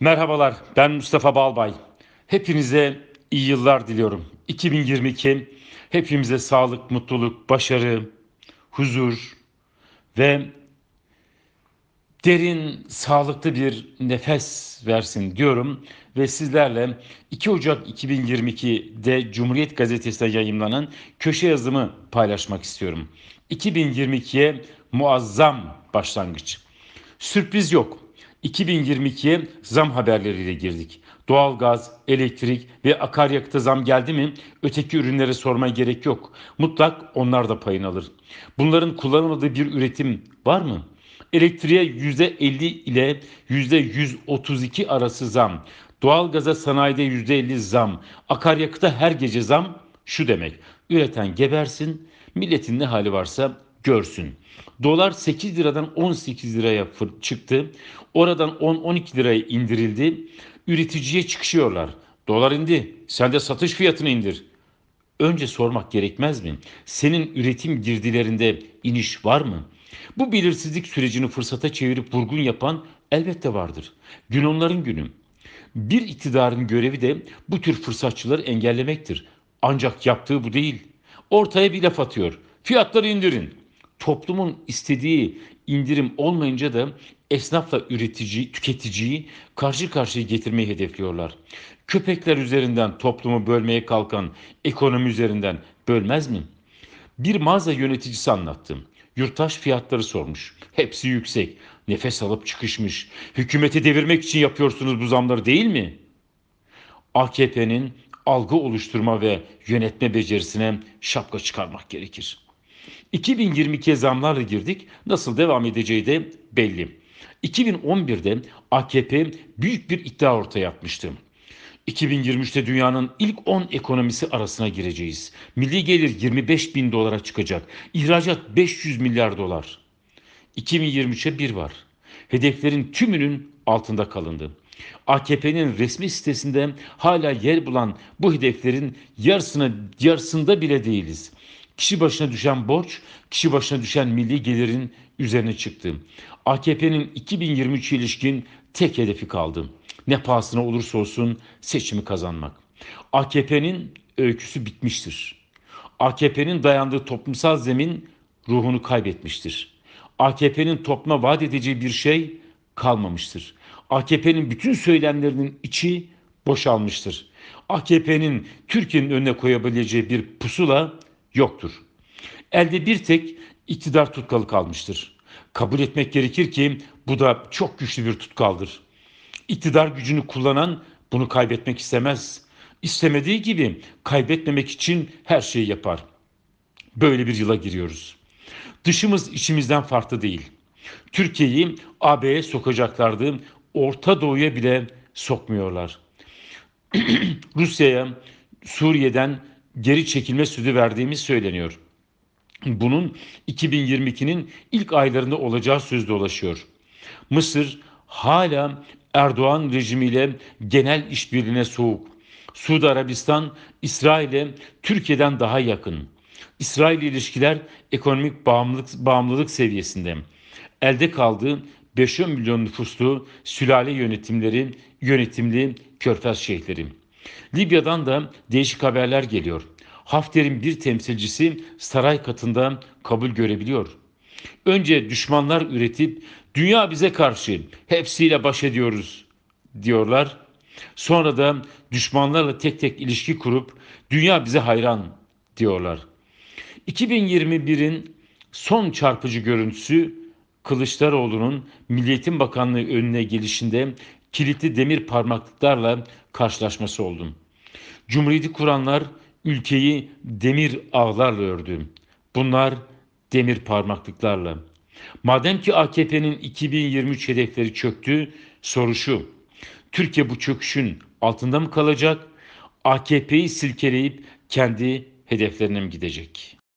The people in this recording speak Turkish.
Merhabalar, ben Mustafa Balbay. Hepinize iyi yıllar diliyorum. 2022 hepimize sağlık, mutluluk, başarı, huzur ve derin, sağlıklı bir nefes versin diyorum ve sizlerle 2 Ocak 2022'de Cumhuriyet Gazetesi'nde yayımlanan köşe yazımı paylaşmak istiyorum. 2022'ye muazzam başlangıç. Sürpriz yok. 2022'ye zam haberleriyle girdik. Doğalgaz, elektrik ve akaryakıta zam geldi mi öteki ürünlere sormaya gerek yok. Mutlak onlar da payını alır. Bunların kullanılmadığı bir üretim var mı? Elektriğe %50 ile %132 arası zam. Doğalgaza sanayide %50 zam. Akaryakıta her gece zam şu demek. Üreten gebersin, milletin ne hali varsa görsün. Dolar 8 liradan 18 liraya çıktı. Oradan 10-12 liraya indirildi. Üreticiye çıkışıyorlar. Dolar indi. Sen de satış fiyatını indir. Önce sormak gerekmez mi? Senin üretim girdilerinde iniş var mı? Bu belirsizlik sürecini fırsata çevirip vurgun yapan elbette vardır. Gün onların günü. Bir iktidarın görevi de bu tür fırsatçıları engellemektir. Ancak yaptığı bu değil. Ortaya bir laf atıyor. Fiyatları indirin toplumun istediği indirim olmayınca da esnafla üretici, tüketiciyi karşı karşıya getirmeyi hedefliyorlar. Köpekler üzerinden toplumu bölmeye kalkan ekonomi üzerinden bölmez mi? Bir mağaza yöneticisi anlattım. Yurttaş fiyatları sormuş. Hepsi yüksek. Nefes alıp çıkışmış. Hükümeti devirmek için yapıyorsunuz bu zamları değil mi? AKP'nin algı oluşturma ve yönetme becerisine şapka çıkarmak gerekir. 2022'ye zamlarla girdik. Nasıl devam edeceği de belli. 2011'de AKP büyük bir iddia ortaya atmıştı. 2023'te dünyanın ilk 10 ekonomisi arasına gireceğiz. Milli gelir 25 bin dolara çıkacak. İhracat 500 milyar dolar. 2023'e bir var. Hedeflerin tümünün altında kalındı. AKP'nin resmi sitesinde hala yer bulan bu hedeflerin yarısına yarısında bile değiliz. Kişi başına düşen borç, kişi başına düşen milli gelirin üzerine çıktı. AKP'nin 2023 ilişkin tek hedefi kaldı. Ne pahasına olursa olsun seçimi kazanmak. AKP'nin öyküsü bitmiştir. AKP'nin dayandığı toplumsal zemin ruhunu kaybetmiştir. AKP'nin topluma vaat edeceği bir şey kalmamıştır. AKP'nin bütün söylemlerinin içi boşalmıştır. AKP'nin Türkiye'nin önüne koyabileceği bir pusula yoktur. Elde bir tek iktidar tutkalı kalmıştır. Kabul etmek gerekir ki bu da çok güçlü bir tutkaldır. İktidar gücünü kullanan bunu kaybetmek istemez. İstemediği gibi kaybetmemek için her şeyi yapar. Böyle bir yıla giriyoruz. Dışımız içimizden farklı değil. Türkiye'yi AB'ye sokacaklardı. Orta Doğu'ya bile sokmuyorlar. Rusya'ya, Suriye'den geri çekilme sütü verdiğimiz söyleniyor. Bunun 2022'nin ilk aylarında olacağı söz dolaşıyor. Mısır hala Erdoğan rejimiyle genel işbirliğine soğuk. Suudi Arabistan İsrail'e Türkiye'den daha yakın. İsrail ilişkiler ekonomik bağımlılık, bağımlılık seviyesinde. Elde kaldığı 5 milyon nüfuslu sülale yönetimleri, yönetimli körfez şehirlerim. Libya'dan da değişik haberler geliyor. Hafter'in bir temsilcisi saray katında kabul görebiliyor. Önce düşmanlar üretip dünya bize karşı hepsiyle baş ediyoruz diyorlar. Sonra da düşmanlarla tek tek ilişki kurup dünya bize hayran diyorlar. 2021'in son çarpıcı görüntüsü Kılıçdaroğlu'nun Milliyetin Bakanlığı önüne gelişinde kilitli demir parmaklıklarla karşılaşması oldum. Cumhuriyeti kuranlar ülkeyi demir ağlarla ördü. Bunlar demir parmaklıklarla. Madem ki AKP'nin 2023 hedefleri çöktü, soru şu. Türkiye bu çöküşün altında mı kalacak? AKP'yi silkeleyip kendi hedeflerine mi gidecek?